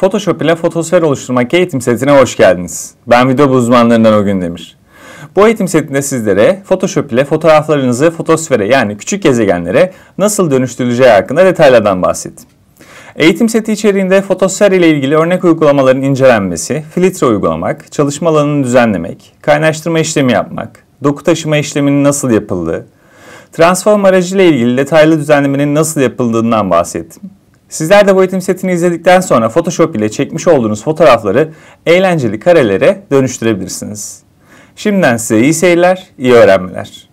Photoshop ile fotosfer oluşturmak eğitim setine hoş geldiniz. Ben video uzmanlarından Ogün Demir. Bu eğitim setinde sizlere Photoshop ile fotoğraflarınızı fotosfere yani küçük gezegenlere nasıl dönüştürüleceği hakkında detaylardan bahsettim. Eğitim seti içeriğinde fotosfer ile ilgili örnek uygulamaların incelenmesi, filtre uygulamak, çalışma alanını düzenlemek, kaynaştırma işlemi yapmak, doku taşıma işleminin nasıl yapıldığı, transform aracı ile ilgili detaylı düzenlemenin nasıl yapıldığından bahsettim. Sizler de bu eğitim setini izledikten sonra Photoshop ile çekmiş olduğunuz fotoğrafları eğlenceli karelere dönüştürebilirsiniz. Şimdiden size iyi seyirler, iyi öğrenmeler.